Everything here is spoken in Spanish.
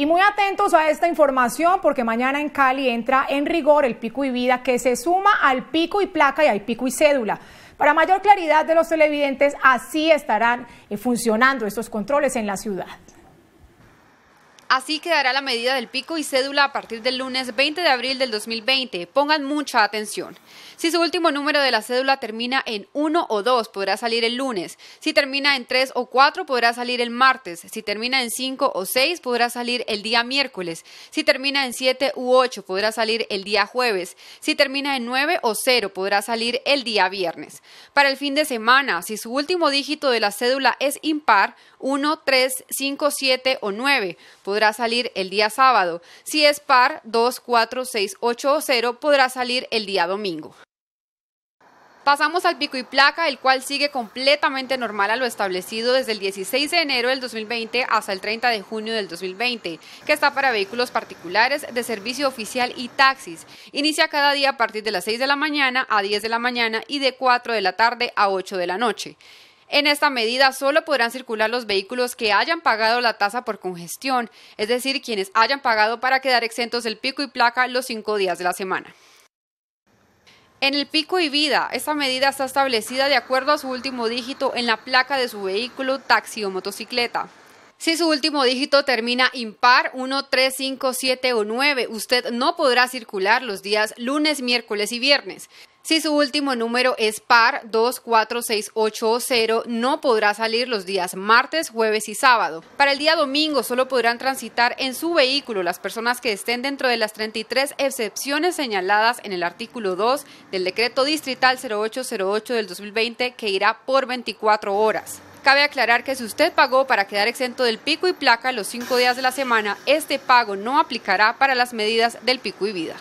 Y muy atentos a esta información porque mañana en Cali entra en rigor el pico y vida que se suma al pico y placa y al pico y cédula. Para mayor claridad de los televidentes, así estarán eh, funcionando estos controles en la ciudad. Así quedará la medida del pico y cédula a partir del lunes 20 de abril del 2020. Pongan mucha atención. Si su último número de la cédula termina en 1 o 2, podrá salir el lunes. Si termina en 3 o 4, podrá salir el martes. Si termina en 5 o 6, podrá salir el día miércoles. Si termina en 7 u 8, podrá salir el día jueves. Si termina en 9 o 0, podrá salir el día viernes. Para el fin de semana, si su último dígito de la cédula es impar, 1, 3, 5, 7 o 9, podrá podrá salir el día sábado. Si es par 2, 4, 6, 8 o 0, podrá salir el día domingo. Pasamos al pico y placa, el cual sigue completamente normal a lo establecido desde el 16 de enero del 2020 hasta el 30 de junio del 2020, que está para vehículos particulares de servicio oficial y taxis. Inicia cada día a partir de las 6 de la mañana a 10 de la mañana y de 4 de la tarde a 8 de la noche. En esta medida solo podrán circular los vehículos que hayan pagado la tasa por congestión, es decir, quienes hayan pagado para quedar exentos del pico y placa los cinco días de la semana. En el pico y vida, esta medida está establecida de acuerdo a su último dígito en la placa de su vehículo, taxi o motocicleta. Si su último dígito termina impar 1, 3, 5, 7 o 9, usted no podrá circular los días lunes, miércoles y viernes. Si su último número es par 24680, no podrá salir los días martes, jueves y sábado. Para el día domingo solo podrán transitar en su vehículo las personas que estén dentro de las 33 excepciones señaladas en el artículo 2 del decreto distrital 0808 del 2020 que irá por 24 horas. Cabe aclarar que si usted pagó para quedar exento del pico y placa los cinco días de la semana, este pago no aplicará para las medidas del pico y vida.